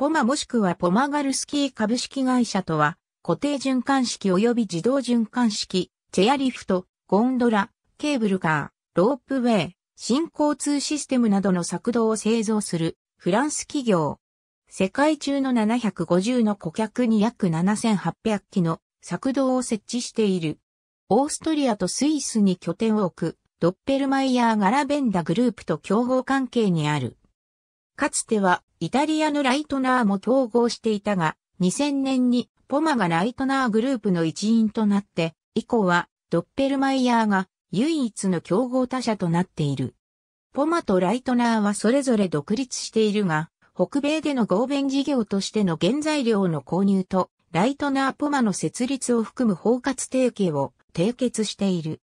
ポマもしくはポマガルスキー株式会社とは、固定循環式及び自動循環式、チェアリフト、ゴンドラ、ケーブルカー、ロープウェイ、新交通システムなどの作動を製造するフランス企業。世界中の750の顧客に約7800機の作動を設置している。オーストリアとスイスに拠点を置くドッペルマイヤーガラベンダグループと競合関係にある。かつてはイタリアのライトナーも統合していたが、2000年にポマがライトナーグループの一員となって、以降はドッペルマイヤーが唯一の競合他社となっている。ポマとライトナーはそれぞれ独立しているが、北米での合弁事業としての原材料の購入と、ライトナーポマの設立を含む包括提携を締結している。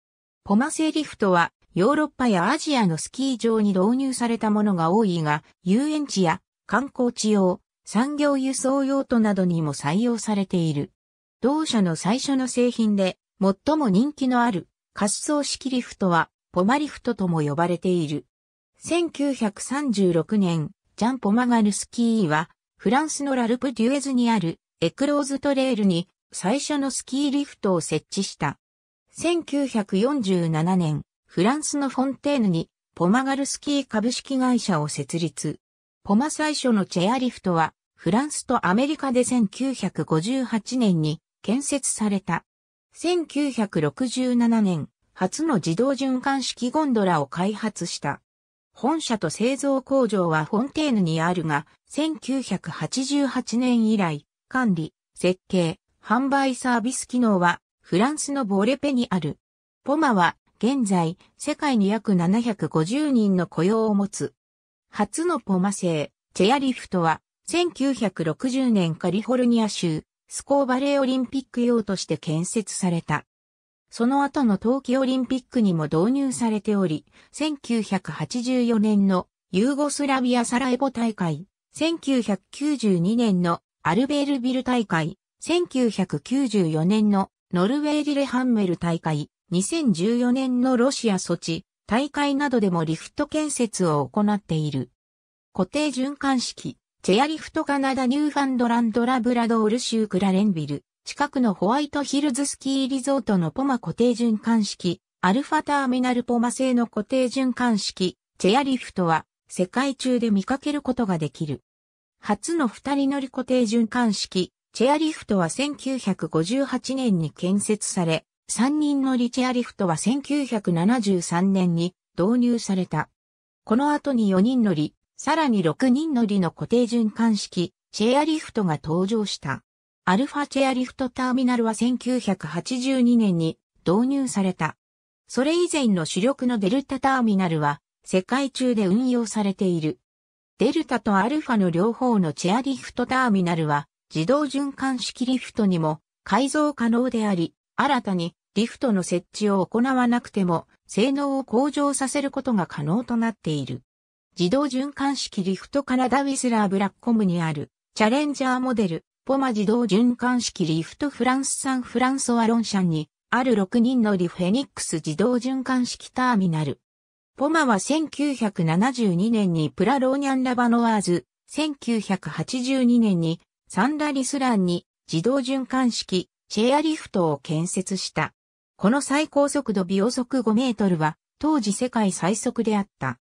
ポマ製リフトはヨーロッパやアジアのスキー場に導入されたものが多いが、遊園地や観光地用、産業輸送用途などにも採用されている。同社の最初の製品で、最も人気のある、滑走式リフトは、ポマリフトとも呼ばれている。1936年、ジャン・ポマガルスキーは、フランスのラルプ・デュエズにある、エクローズトレールに、最初のスキーリフトを設置した。1947年、フランスのフォンテーヌに、ポマガルスキー株式会社を設立。ポマ最初のチェアリフトは、フランスとアメリカで1958年に建設された。1967年、初の自動循環式ゴンドラを開発した。本社と製造工場はフォンテーヌにあるが、1988年以来、管理、設計、販売サービス機能は、フランスのボーレペにある。ポマは、現在、世界に約750人の雇用を持つ、初のポマ製、チェアリフトは、1960年カリフォルニア州、スコーバレーオリンピック用として建設された。その後の冬季オリンピックにも導入されており、1984年のユーゴスラビアサラエボ大会、1992年のアルベールビル大会、1994年のノルウェーリレハンメル大会、2014年のロシア措置、大会などでもリフト建設を行っている。固定循環式、チェアリフトカナダニューファンドランドラブラドール州クラレンビル、近くのホワイトヒルズスキーリゾートのポマ固定循環式、アルファターミナルポマ製の固定循環式、チェアリフトは世界中で見かけることができる。初の二人乗り固定循環式、チェアリフトは1958年に建設され、3人乗りチェアリフトは1973年に導入された。この後に4人乗り、さらに6人乗りの固定循環式、チェアリフトが登場した。アルファチェアリフトターミナルは1982年に導入された。それ以前の主力のデルタターミナルは世界中で運用されている。デルタとアルファの両方のチェアリフトターミナルは自動循環式リフトにも改造可能であり、新たにリフトの設置を行わなくても、性能を向上させることが可能となっている。自動循環式リフトカナダウィスラーブラックコムにあるチャレンジャーモデルポマ自動循環式リフトフランス産フランソワロンシャンにある6人乗りフェニックス自動循環式ターミナル。ポマは1972年にプラローニャンラバノワーズ、1982年にサンラリスランに自動循環式チェアリフトを建設した。この最高速度秒速5メートルは、当時世界最速であった。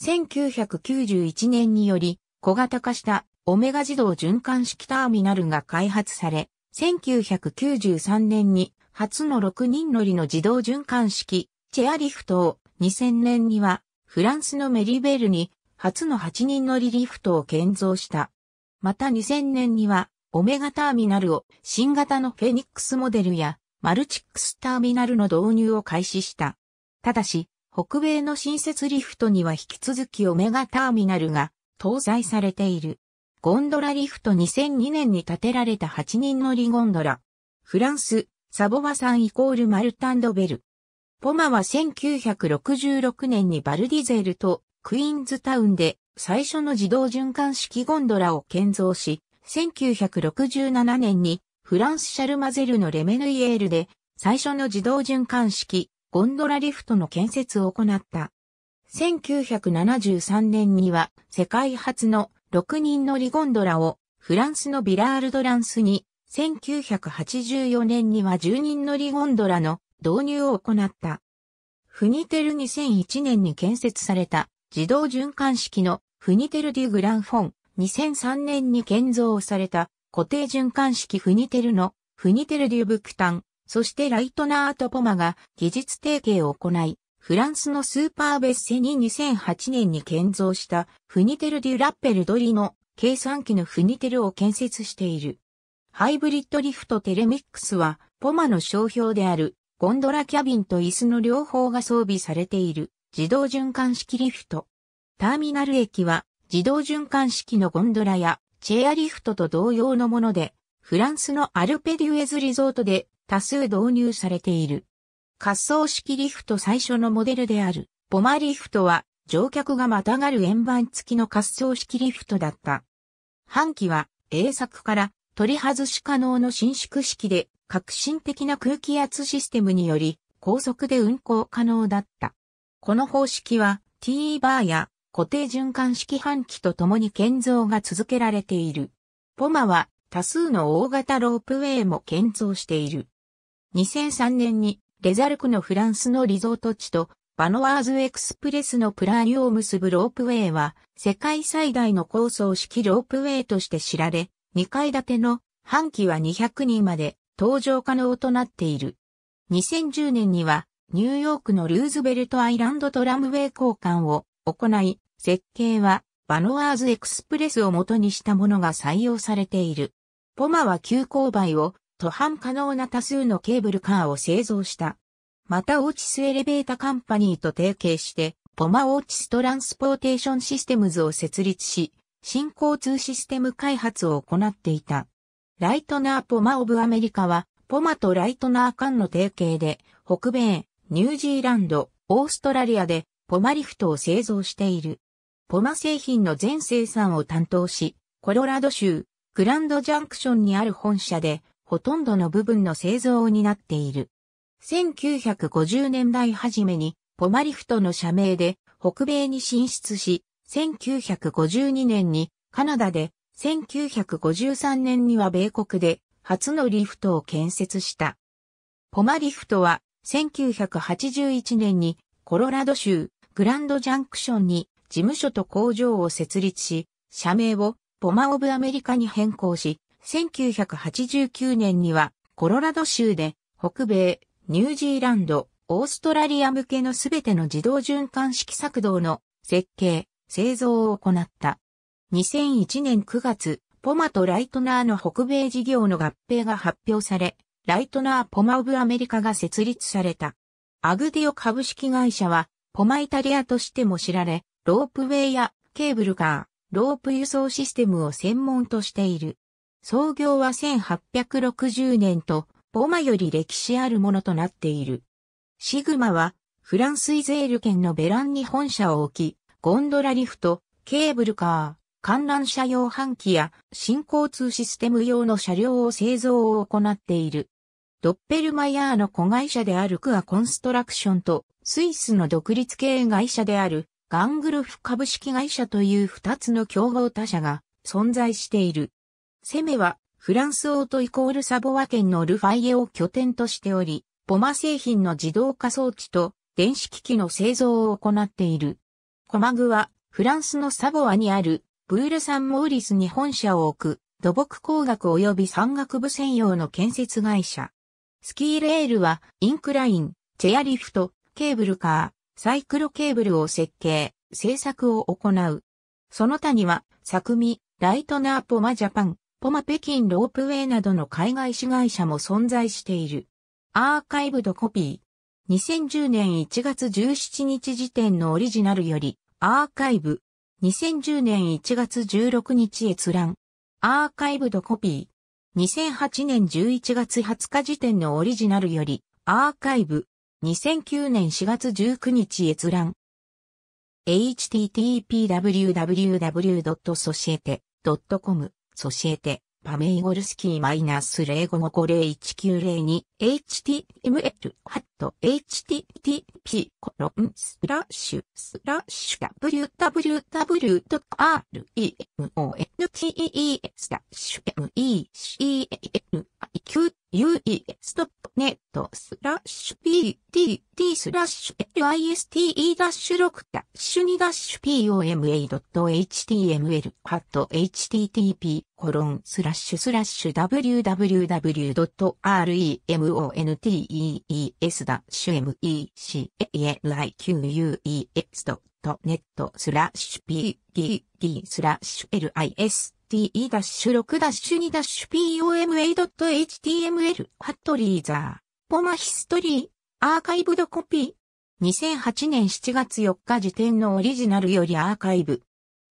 1991年により、小型化したオメガ自動循環式ターミナルが開発され、1993年に初の6人乗りの自動循環式チェアリフトを、2000年にはフランスのメリベルに初の8人乗りリフトを建造した。また2000年にはオメガターミナルを新型のフェニックスモデルやマルチックスターミナルの導入を開始した。ただし、北米の新設リフトには引き続きオメガターミナルが搭載されている。ゴンドラリフト2002年に建てられた8人乗りゴンドラ。フランス、サボワさんイコールマルタンドベル。ポマは1966年にバルディゼルとクイーンズタウンで最初の自動循環式ゴンドラを建造し、1967年にフランス・シャルマゼルのレメヌイエールで、最初の自動循環式、ゴンドラリフトの建設を行った。1973年には、世界初の6人乗りゴンドラを、フランスのビラール・ドランスに、1984年には10人乗りゴンドラの導入を行った。フニテル2001年に建設された自動循環式のフニテル・デュ・グランフォン2003年に建造された固定循環式フニテルの、フニテルデュブクタン、そしてライトナーとポマが技術提携を行い、フランスのスーパーベッセに2008年に建造したフニテルデュラッペルドリの計算機のフニテルを建設している。ハイブリッドリフトテレミックスは、ポマの商標であるゴンドラキャビンと椅子の両方が装備されている自動循環式リフト。ターミナル駅は自動循環式のゴンドラやチェアリフトと同様のもので、フランスのアルペデュエズリゾートで多数導入されている。滑走式リフト最初のモデルである、ポマリフトは乗客がまたがる円盤付きの滑走式リフトだった。半期は、英作から取り外し可能の伸縮式で、革新的な空気圧システムにより、高速で運行可能だった。この方式は、T バーや固定循環式半期とともに建造が続けられている。ポマは多数の大型ロープウェイも建造している。2003年にレザルクのフランスのリゾート地とバノワーズエクスプレスのプラニュを結ぶロープウェイは世界最大の高層式ロープウェイとして知られ、2階建ての半期は200人まで搭乗可能となっている。2010年にはニューヨークのルーズベルトアイランドトラムウェイ交換を行い、設計は、バノワーズエクスプレスを元にしたものが採用されている。ポマは急勾配を、途半可能な多数のケーブルカーを製造した。またオーチスエレベータカンパニーと提携して、ポマオーチストランスポーテーションシステムズを設立し、新交通システム開発を行っていた。ライトナーポマオブアメリカは、ポマとライトナー間の提携で、北米、ニュージーランド、オーストラリアで、ポマリフトを製造している。ポマ製品の全生産を担当し、コロラド州、グランドジャンクションにある本社で、ほとんどの部分の製造を担っている。1950年代初めに、ポマリフトの社名で、北米に進出し、1952年に、カナダで、1953年には米国で、初のリフトを建設した。ポマリフトは、1981年に、コロラド州、グランドジャンクションに、事務所と工場を設立し、社名をポマオブアメリカに変更し、1989年にはコロラド州で北米、ニュージーランド、オーストラリア向けのすべての自動循環式作動の設計、製造を行った。2001年9月、ポマとライトナーの北米事業の合併が発表され、ライトナーポマオブアメリカが設立された。アグディオ株式会社は、ポマイタリアとしても知られ、ロープウェイやケーブルカー、ロープ輸送システムを専門としている。創業は1860年と、ボマより歴史あるものとなっている。シグマは、フランスイゼール県のベランに本社を置き、ゴンドラリフト、ケーブルカー、観覧車用半機や新交通システム用の車両を製造を行っている。ドッペルマイヤーの子会社であるクアコンストラクションとスイスの独立系会社であるガングルフ株式会社という二つの競合他社が存在している。セメはフランスオートイコールサボワ県のルファイエを拠点としており、ボマ製品の自動化装置と電子機器の製造を行っている。コマグはフランスのサボワにあるブールサンモーリスに本社を置く土木工学及び山岳部専用の建設会社。スキーレールはインクライン、チェアリフト、ケーブルカー。サイクロケーブルを設計、制作を行う。その他には、作見、ライトナーポマジャパン、ポマ北京ロープウェイなどの海外市会社も存在している。アーカイブドコピー。2010年1月17日時点のオリジナルより、アーカイブ。2010年1月16日閲覧。アーカイブドコピー。2008年11月20日時点のオリジナルより、アーカイブ。2009年4月19日閲覧。http://www.societe.com ソシエテ、パメイゴルスキー e イナス05501902、html8 ト http コロンスラッシュスラッシュ w w w r e m o n t e ス m e c a n i q e s n e t スラッシュ ptt スラッシュ liste ダッシュ6ダッシュ2ダッシュ poma.html ハット http コロンスラッシュスラッシュ www.remone.te た c m e c a l i q u e x n e t スラッシュ pdd スラッシュ liste-6-2-poma.html ハットリーザーポマヒストリーアーカイブドコピー2008年7月4日時点のオリジナルよりアーカイブ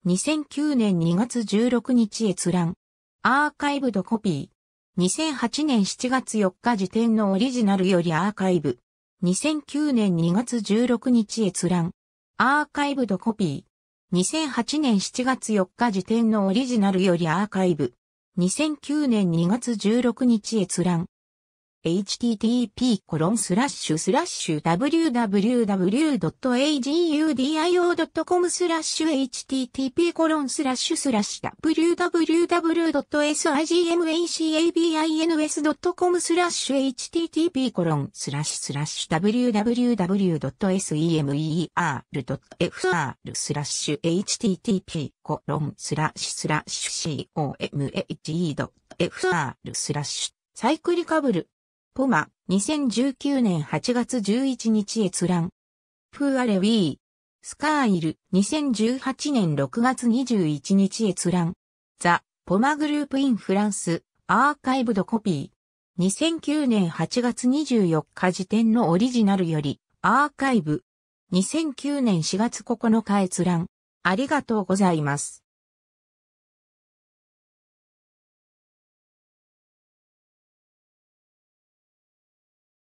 2009年2月16日閲覧アーカイブドコピー2008年7月4日時点のオリジナルよりアーカイブ。2009年2月16日閲覧。アーカイブドコピー。2008年7月4日時点のオリジナルよりアーカイブ。2009年2月16日閲覧。http://www.agudio.com コロンススララッッシシュュスラッシュ http コロンスラッシュスラッシュ www.sigmacabins.com スラッシュ http コロンスラッシュスラッシュ www.semeer.fr スラッシュ http コロンスラッシュスラッシュ comag.fr スラッシュサイクリカブルポマ、2019年8月11日閲覧。プーアレウィー。スカーイル、2018年6月21日閲覧。ザ・ポマグループインフランス、アーカイブドコピー。2009年8月24日時点のオリジナルより、アーカイブ。2009年4月9日閲覧。ありがとうございます。